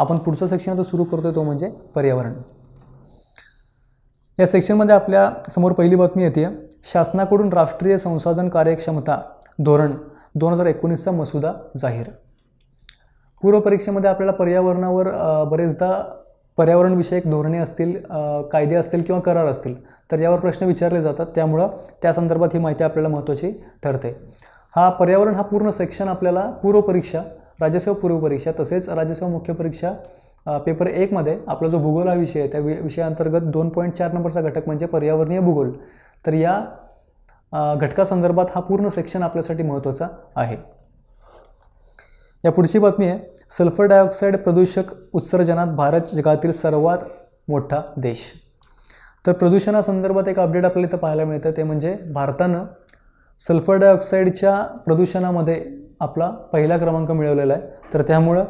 आपण पुढचं सेक्शन आता सुरू करतोय तो म्हणजे पर्यावरण या सेक्शनमध्ये आपल्या समोर पहिली बातमी येते शासनाकडून राष्ट्रीय संसाधन कार्यक्षमता धोरण दोन हजार एकोणीसचा मसुदा जाहीर पूर्वपरीक्षेमध्ये आपल्याला पर्यावरणावर बरेचदा पर्यावरणविषयक धोरणे असतील कायदे असतील किंवा करार असतील तर यावर प्रश्न विचारले जातात त्यामुळं त्या संदर्भात ही माहिती आपल्याला महत्त्वाची ठरते हा पर्यावरण हा पूर्ण सेक्शन आपल्याला पूर्वपरीक्षा राज्यसेवा पूर्वपरीक्षा तसेच राज्यसेवा मुख्य परीक्षा पेपर एकमध्ये आपला जो भूगोल हा विषय आहे त्या विषयाअंतर्गत दोन पॉईंट चार नंबरचा घटक म्हणजे पर्यावरणीय भूगोल तर या घटकासंदर्भात हा पूर्ण सेक्शन आपल्यासाठी महत्त्वाचा आहे या पुढची बातमी आहे सल्फर डायऑक्साईड प्रदूषक उत्सर्जनात भारत जगातील सर्वात मोठा देश तर प्रदूषणासंदर्भात एक अपडेट आपल्याला इथं पाहायला मिळतं ते म्हणजे भारतानं सल्फर डायऑक्साईडच्या प्रदूषणामध्ये आपला पहिला क्रमांक मिळवलेला आहे तर त्यामुळं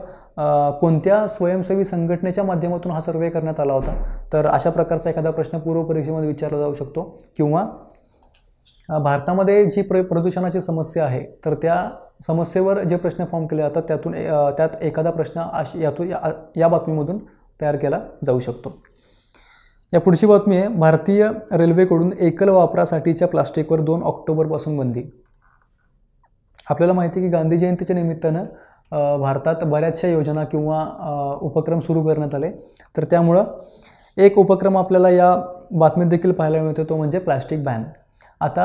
कोणत्या स्वयंसेवी संघटनेच्या माध्यमातून हा सर्वे करण्यात आला होता तर अशा प्रकारचा एखादा प्रश्न पूर्व परीक्षेमध्ये विचारला जाऊ शकतो किंवा भारतामध्ये जी प्र प्रदूषणाची समस्या आहे तर त्या समस्येवर जे प्रश्न फॉर्म केले जातात त्यातून त्यात एखादा प्रश्न अश यातून या, या बातमीमधून तयार केला जाऊ शकतो या पुढची बातमी आहे भारतीय रेल्वेकडून एकल वापरासाठीच्या प्लास्टिकवर दोन ऑक्टोबरपासून बंदी आपल्याला माहिती आहे की गांधी जयंतीच्या निमित्तानं भारतात बऱ्याचशा योजना किंवा उपक्रम सुरू करण्यात आले तर त्यामुळं एक उपक्रम आपल्याला या बातमीत देखील पाहायला मिळतो तो म्हणजे प्लास्टिक बॅन आता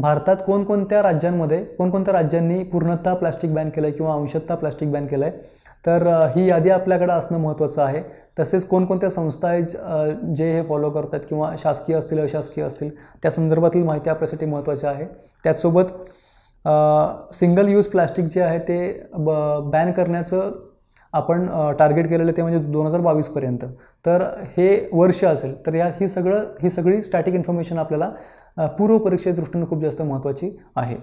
भारतात कोणकोणत्या राज्यांमध्ये कोणकोणत्या राज्यांनी पूर्णतः प्लास्टिक बॅन केलं आहे किंवा अंशतः प्लास्टिक बॅन केलं आहे तर ही यादी आपल्याकडं असणं महत्त्वाचं आहे तसेच कोणकोणत्या संस्था आहेत जे हे फॉलो करतात किंवा शासकीय असतील अशासकीय असतील त्या संदर्भातील माहिती आपल्यासाठी महत्त्वाची आहे त्याचसोबत सिंगल यूज प्लास्टिक जे आहे ते ब बॅन करण्याचं आपण टार्गेट केलेलं ते म्हणजे दोन हजार बावीसपर्यंत तर हे वर्ष असेल तर या ही सगळं ही सगळी स्टॅटिक इन्फॉर्मेशन आपल्याला परीक्षे दृष्टीने खूप जास्त महत्त्वाची आहे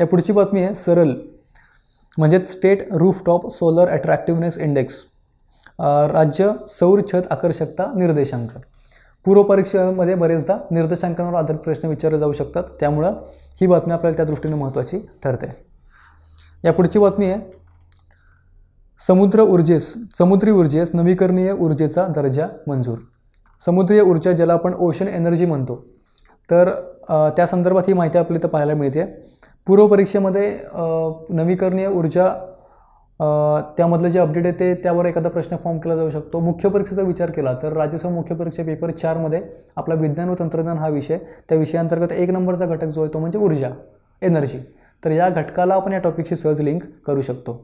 या पुढची बातमी आहे सरल म्हणजेच state rooftop solar attractiveness index राज्य सौर छत आकर्षकता निर्देशांक पूर्वपरीक्षेमध्ये बरेचदा निर्देशांकांवर आधारित प्रश्न विचारले जाऊ शकतात त्यामुळं ही बातमी आपल्याला त्या दृष्टीने महत्त्वाची ठरते या पुढची बातमी आहे समुद्र ऊर्जेस समुद्री ऊर्जेस नवीकरणीय ऊर्जेचा दर्जा मंजूर समुद्रीय ऊर्जा ज्याला आपण ओशन एनर्जी म्हणतो तर त्या संदर्भात ही माहिती आपल्याला इथं पाहायला मिळते पूर्व परीक्षेमध्ये नवीकरणीय ऊर्जा त्यामधलं जे अपडेट आहे ते त्यावर एखादा प्रश्न फॉर्म केला जाऊ शकतो मुख्य परीक्षेचा विचार केला तर राज्यसभा मुख्य परीक्षा पेपर चारमध्ये आपला विज्ञान व तंत्रज्ञान हा विषय त्या विषयाअंतर्गत एक नंबरचा घटक जो आहे तो म्हणजे ऊर्जा एनर्जी तर या घटकाला आपण या टॉपिकशी सहज लिंक करू शकतो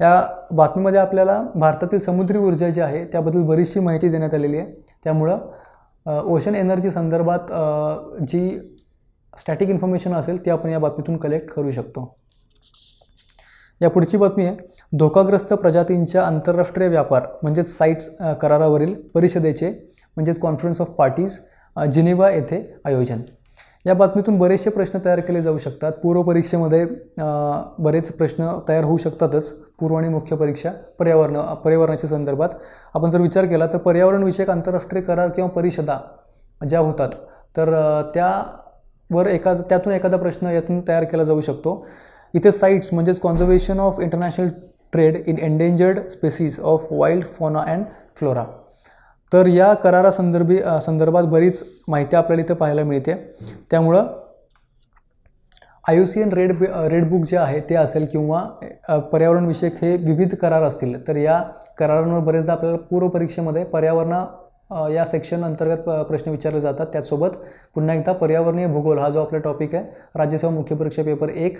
या बातमीमध्ये आपल्याला भारतातील समुद्री ऊर्जा जी आहे त्याबद्दल बरीचशी माहिती देण्यात आलेली आहे त्यामुळं ओशन एनर्जी संदर्भात जी स्टॅटिक इन्फॉर्मेशन असेल ती आपण या बातमीतून कलेक्ट करू शकतो या पुढची बातमी आहे धोकाग्रस्त प्रजातींच्या आंतरराष्ट्रीय व्यापार म्हणजेच साईट्स करारावरील परिषदेचे म्हणजेच कॉन्फरन्स ऑफ पार्टीज जिनिवा येथे आयोजन या बातमीतून बरेचसे प्रश्न तयार केले जाऊ शकतात पूर्व परीक्षेमध्ये बरेच प्रश्न तयार होऊ शकतातच पूर्व आणि मुख्य परीक्षा पर्यावरण पर्यावरणाच्या संदर्भात आपण जर विचार केला तर पर्यावरणविषयक आंतरराष्ट्रीय करार किंवा परिषदा ज्या होतात तर त्यावर एखाद त्यातून एखादा प्रश्न यातून तयार केला जाऊ शकतो इथे साईट्स म्हणजेच conservation of international trade in endangered species of wild fauna and flora तर या करारासंदर्भी संदर्भात बरीच माहिती आपल्याला इथे पाहायला मिळते त्यामुळं I U C N red red book जे आहे ते असेल किंवा पर्यावरणविषयक हे विविध करार असतील तर या करारांवर बरेचदा आपल्याला पूर्वपरीक्षेमध्ये पर्यावरण या सेक्शन अंतर्गत प्रश्न विचारले जातात त्याचसोबत पुन्हा एकदा पर्यावरणीय भूगोल हा जो आपला टॉपिक आहे राज्यसभा मुख्य परीक्षा पेपर एक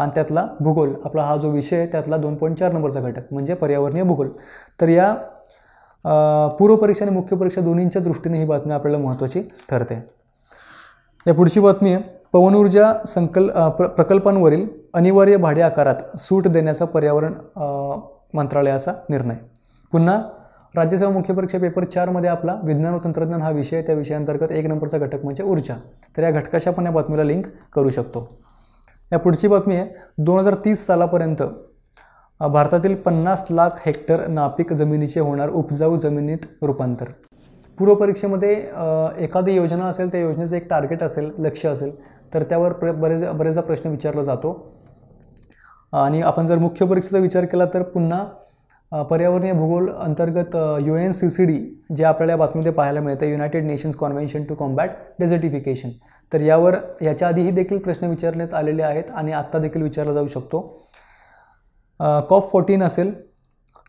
आणि त्यातला भूगोल आपला हा जो विषय आहे त्यातला दोन पॉईंट चार नंबरचा घटक म्हणजे पर्यावरणीय भूगोल तर या पूर्व आणि मुख्य परीक्षा दोन्हींच्या दृष्टीने ही बातमी आपल्याला महत्त्वाची ठरते या पुढची बातमी आहे पवन ऊर्जा संकल प्र प्रकल्पांवरील अनिवार्य भाडे आकारात सूट देण्याचा पर्यावरण मंत्रालयाचा निर्णय पुन्हा राज्यसभा मुख्य परीक्षा पेपर चारमध्ये आपला विज्ञान व तंत्रज्ञान हा विषय त्या विषयांतर्गत एक नंबरचा घटक म्हणजे ऊर्जा तर या घटकाशी आपण या बातमीला लिंक करू शकतो या पुढची बातमी आहे दोन हजार तीस सालापर्यंत भारतातील पन्नास लाख हेक्टर नापिक जमिनीचे होणार उपजाऊ जमिनीत रूपांतर पूर्वपरीक्षेमध्ये एखादी योजना असेल त्या योजनेचं एक टार्गेट असेल लक्ष असेल तर त्यावर प्र बरेच बरेचदा प्रश्न विचारला जातो आणि आपण जर मुख्य परीक्षेचा विचार केला तर पुन्हा पर्यावरणीय भूगोल अंतर्गत U N C C D जे आपल्याला बातमीमध्ये पाहायला मिळतं United Nations convention to combat desertification तर यावर याच्या आधीही देखील प्रश्न विचारण्यात आलेले आहेत आणि आत्ता देखील विचारला जाऊ शकतो कॉफ फोर्टीन असेल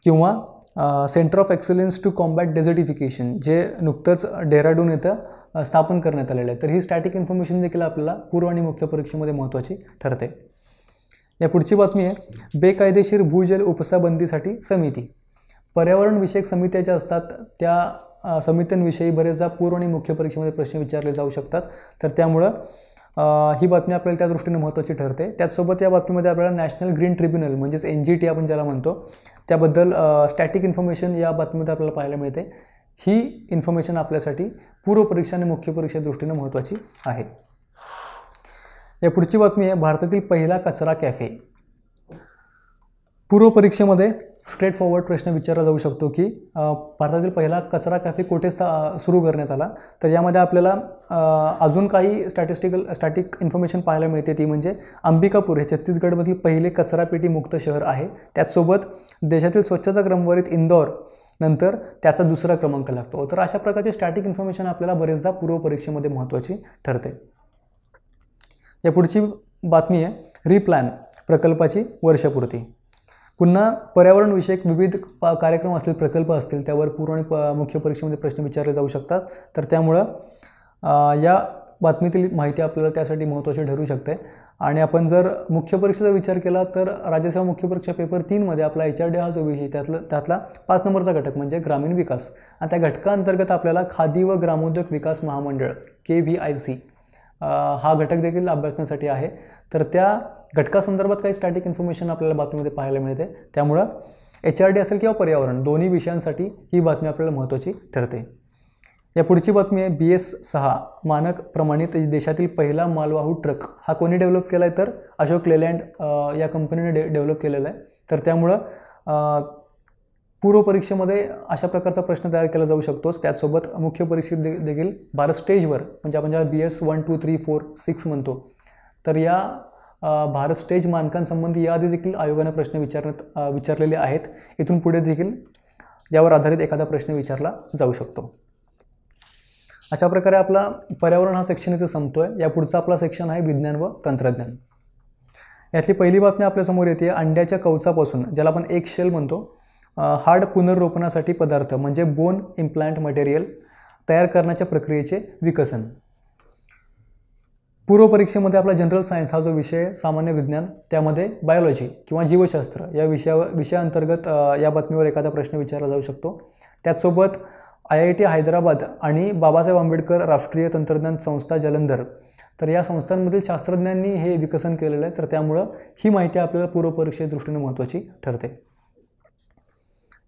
किंवा centre of excellence to combat desertification जे नुकतंच डेहराडून येतं स्थापन करण्यात आलेलं आहे तर ही स्टॅटिक इन्फॉर्मेशन देखील आपल्याला पूर्व आणि मुख्य परीक्षेमध्ये महत्त्वाची ठरते या पुढची बातमी आहे बेकायदेशीर भूजल उपसाबंदीसाठी समिती पर्यावरणविषयक समित्या ज्या असतात त्या समित्यांविषयी बरेचदा पूर्व आणि मुख्य परीक्षेमध्ये प्रश्न विचारले जाऊ शकतात तर त्यामुळं ही बातमी आपल्याला त्या दृष्टीने महत्त्वाची ठरते त्याचसोबत या बातमीमध्ये आपल्याला नॅशनल ग्रीन ट्रिब्युनल म्हणजेच एन जी टी आपण ज्याला म्हणतो त्याबद्दल स्टॅटिक इन्फॉर्मेशन या बातमीमध्ये आपल्याला पाहायला मिळते ही इन्फॉर्मेशन आपल्यासाठी पूर्व परीक्षा आणि मुख्य परीक्षा दृष्टीने महत्त्वाची आहे या पुढची बातमी आहे भारतातील पहिला कचरा कॅफे पूर्व परीक्षेमध्ये स्ट्रेट फॉरवर्ड प्रश्न विचारला जाऊ शकतो की भारतातील पहिला कचरा कॅफे कुठे स्था सुरू करण्यात आला तर यामध्ये आपल्याला अजून काही स्टॅटिस्टिकल स्टॅटिक इन्फॉर्मेशन पाहायला मिळते ती म्हणजे अंबिकापूर हे छत्तीसगडमधील पहिले कचरापेटी मुक्त शहर आहे त्याचसोबत देशातील स्वच्छता क्रमवारीत इंदौर नंतर त्याचा दुसरा क्रमांक लागतो तर अशा प्रकारचे स्टॅटिक इन्फॉर्मेशन आपल्याला बरेचदा पूर्व परीक्षेमध्ये महत्त्वाची ठरते या पुढची बातमी आहे रिप्लॅन प्रकल्पाची वर्षपूर्ती पुन्हा पर्यावरणविषयक विविध पा कार्यक्रम असतील प्रकल्प असतील त्यावर पूर्ण आणि प मुख्य परीक्षेमध्ये प्रश्न विचारले जाऊ शकतात तर त्यामुळं या बातमीतील माहिती आपल्याला त्यासाठी महत्त्वाची ठरू शकते आणि आपण जर मुख्य परीक्षेचा विचार केला तर राज्यसेवा मुख्य परीक्षा पेपर तीनमध्ये आपला एच आर डी हा जो विषय त्यातला त्यातला पाच नंबरचा घटक म्हणजे ग्रामीण विकास आणि त्या घटकाअंतर्गत आपल्याला खादी व ग्रामोद्योग विकास महामंडळ के व्ही आय सी हा घटक देखील अभ्यासण्यासाठी आहे तर त्या घटकासंदर्भात काही स्टॅटिक इन्फॉर्मेशन आपल्याला बातमीमध्ये पाहायला मिळते त्यामुळं एच आर डी असेल किंवा पर्यावरण दोन्ही विषयांसाठी ही बातमी आपल्याला महत्त्वाची ठरते या पुढची बातमी आहे बी एस सहा मानक प्रमाणित देशातील पहिला मालवाहू ट्रक हा कोणी डेव्हलप केला आहे तर अशोक लेलँड या कंपनीने डे डेव्हलप केलेला आहे तर त्यामुळं पूर्व परीक्षेमध्ये अशा प्रकारचा प्रश्न तयार केला जाऊ शकतोच त्याचसोबत मुख्य परीक्षेत दे देखील भारत स्टेजवर म्हणजे आपण ज्याला B S one two three four six म्हणतो तर या भारत स्टेज मानकांसंबंधी याआधी देखील आयोगाने प्रश्न विचारण्यात विचारलेले आहेत इथून पुढे देखील यावर आधारित एखादा प्रश्न विचारला जाऊ शकतो अशा प्रकारे आपला पर्यावरण हा सेक्शन इथे संपतो आहे यापुढचा आपला सेक्शन आहे विज्ञान व तंत्रज्ञान यातली पहिली बातमी आपल्यासमोर येते अंड्याच्या कवचापासून ज्याला आपण एक शेल म्हणतो हाड पुनर्रोपणासाठी पदार्थ म्हणजे बोन इम्प्लांट मटेरियल तयार करण्याच्या प्रक्रियेचे विकसन पूर्व परीक्षेमध्ये आपला जनरल सायन्स हा जो विषय सामान्य विज्ञान त्यामध्ये बायोलॉजी किंवा जीवशास्त्र या विषयावर विषयाअंतर्गत या बातमीवर एखादा प्रश्न विचारला जाऊ शकतो त्याचसोबत आय आय टी हैदराबाद आणि बाबासाहेब आंबेडकर राष्ट्रीय तंत्रज्ञान संस्था जलंधर तर या संस्थांमधील शास्त्रज्ञांनी हे विकसन केलेलं आहे तर त्यामुळं ही माहिती आपल्याला पूर्वपरीक्षे दृष्टीने महत्त्वाची ठरते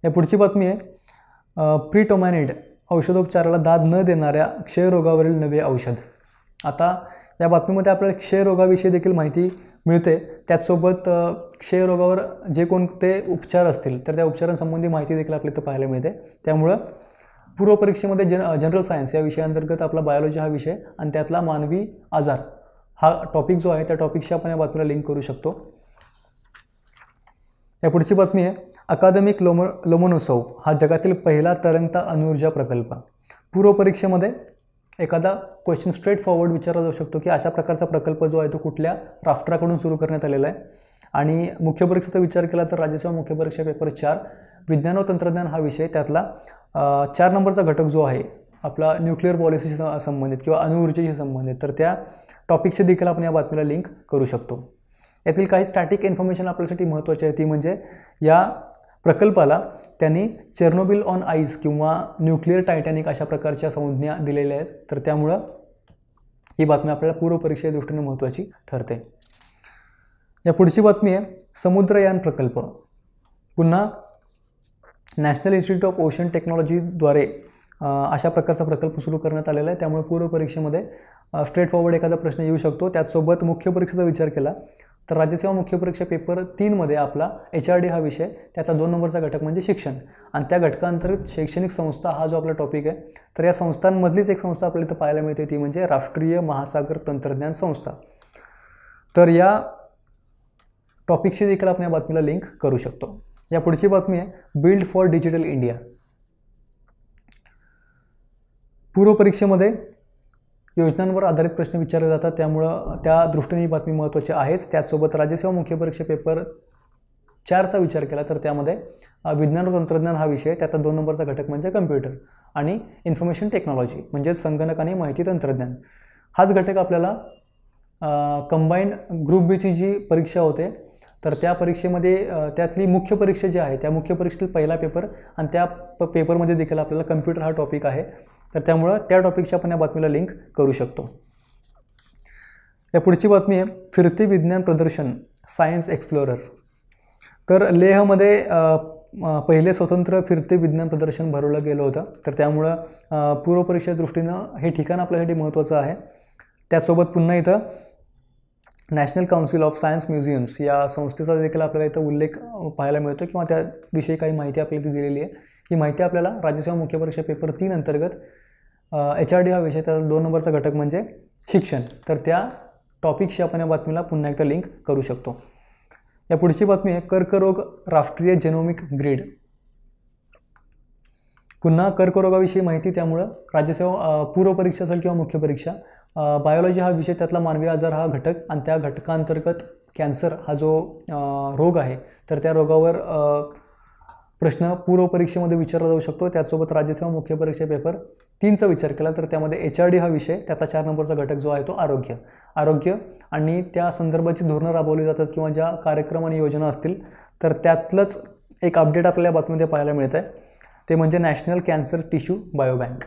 या पुढची बातमी आहे प्रीटोमॅनिड औषधोपचाराला दाद न देणाऱ्या क्षयरोगावरील नवे औषध आता या बातमीमध्ये आपल्याला क्षयरोगाविषयी देखील माहिती मिळते त्याचसोबत क्षयरोगावर जे कोणते उपचार असतील तर त्या उपचारांसंबंधी माहिती देखील आपल्या इथं पाहायला मिळते त्यामुळं पूर्वपरीक्षेमध्ये जन जनरल सायन्स या विषयाअंतर्गत आपला बायोलॉजी हा विषय आणि त्यातला मानवी आजार हा टॉपिक जो आहे त्या टॉपिकशी आपण या बातमीला लिंक करू शकतो या पुढची बातमी आहे अकादमिक लोमो लोमोनोसोव हा जगातील पहिला तरंगता अणुऊर्जा प्रकल्प पूर्वपरीक्षेमध्ये एखादा क्वेश्चन स्ट्रेट फॉरवर्ड विचारला जाऊ शकतो की अशा प्रकारचा प्रकल्प जो आहे तो कुठल्या राफ्टराकडून सुरू करण्यात आलेला आहे आणि मुख्य परीक्षेचा विचार केला तर राज्यसेवा मुख्य परीक्षा पेपर चार विज्ञान व तंत्रज्ञान हा विषय त्यातला चार नंबरचा घटक जो आहे आपला न्यूक्लिअर पॉलिसीशी संबंधित किंवा अणुऊर्जेशी संबंधित तर त्या टॉपिकशी देखील आपण या बातमीला लिंक करू शकतो यातील काही स्टॅटिक इन्फॉर्मेशन आपल्यासाठी महत्त्वाची आहे ती म्हणजे या प्रकल्पाला त्यांनी चेर्नोबिल ऑन आईस किंवा न्यूक्लिअर टायटॅनिक अशा प्रकारच्या संज्ञा दिलेल्या आहेत तर त्यामुळं ही बातमी आपल्याला परीक्षेच्या दृष्टीने महत्त्वाची ठरते या पुढची बातमी आहे समुद्रयान प्रकल्प पुन्हा नॅशनल इन्स्टिट्यूट ऑफ ओशन टेक्नॉलॉजीद्वारे अशा प्रकारचा प्रकल्प सुरू करण्यात आलेला आहे त्यामुळे पूर्व परीक्षेमध्ये स्ट्रेट फॉरवर्ड एखादा प्रश्न येऊ शकतो त्याचसोबत मुख्य परीक्षेचा विचार केला तर राज्यसेवा मुख्य परीक्षा पेपर तीनमध्ये आपला एच आर डी हा विषय त्याचा दोन नंबरचा घटक म्हणजे शिक्षण आणि त्या घटकांतर्गत शैक्षणिक संस्था हा जो आपला टॉपिक आहे तर या संस्थांमधलीच एक संस्था आपल्याला इथं पाहायला मिळते ती म्हणजे राष्ट्रीय महासागर तंत्रज्ञान संस्था तर या टॉपिकशी देखील आपण या बातमीला लिंक करू शकतो या पुढची बातमी आहे बिल्ड फॉर डिजिटल इंडिया पूर्व परीक्षेमध्ये योजनांवर आधारित प्रश्न विचारले जातात त्यामुळं त्या दृष्टीने बातमी महत्त्वाची आहेच त्याचसोबत राज्यसेवा मुख्य परीक्षा पेपर चारचा विचार केला तर त्यामध्ये विज्ञान व तंत्रज्ञान हा विषय त्यात दोन नंबरचा घटक म्हणजे कम्प्युटर आणि इन्फॉर्मेशन टेक्नॉलॉजी म्हणजेच संगणक आणि माहिती तंत्रज्ञान हाच घटक आपल्याला कंबाईंड ग्रुप बीची जी परीक्षा होते तर त्या परीक्षेमध्ये त्यातली मुख्य परीक्षा जी आहे त्या मुख्य परीक्षेतील पहिला पेपर आणि त्या प पेपरमध्ये देखील आपल्याला कम्प्युटर हा टॉपिक आहे तर त्यामुळं त्या टॉपिकच्या आपण या बातमीला लिंक करू शकतो या पुढची बातमी आहे फिरते विज्ञान प्रदर्शन सायन्स एक्सप्लोरर तर लेहमध्ये पहिले स्वतंत्र फिरते विज्ञान प्रदर्शन भरवलं गेलं होतं तर त्यामुळं पूर्वपरीक्षा दृष्टीनं हे ठिकाण आपल्यासाठी महत्त्वाचं आहे त्यासोबत पुन्हा इथं national council of science museums या संस्थेचा देखील आपल्याला इथं उल्लेख पाहायला मिळतो किंवा त्याविषयी काही माहिती आपल्याला दिलेली आहे ही माहिती आपल्याला राज्यसेवा मुख्य परीक्षा पेपर तीन अंतर्गत एच आर डी हा विषय तर दोन नंबरचा घटक म्हणजे शिक्षण तर त्या टॉपिकशी आपण या बातमीला पुन्हा एकदा लिंक करू शकतो या पुढची बातमी आहे कर्करोग राष्ट्रीय जेनोमिक ग्रीड पुन्हा कर्करोगाविषयी माहिती त्यामुळं राज्यसेवा पूर्वपरीक्षा असेल किंवा मुख्य परीक्षा बायोलॉजी हा विषय त्यातला मानवी आजार हा घटक आणि त्या घटकांतर्गत कॅन्सर हा जो रोग आहे तर त्या रोगावर प्रश्न पूर्व विचारला जाऊ शकतो त्याचसोबत राज्यसेवा मुख्य परीक्षा पेपर तीनचा विचार केला तर त्यामध्ये एच आर डी हा विषय त्याचा चार नंबरचा घटक जो आहे तो आरोग्य आरोग्य आणि त्या संदर्भाची धोरणं राबवली जातात किंवा ज्या कार्यक्रम आणि योजना असतील तर त्यातलंच एक अपडेट आपल्याला बातमीमध्ये पाहायला मिळत आहे ते म्हणजे नॅशनल कॅन्सर टिश्यू बायोबँक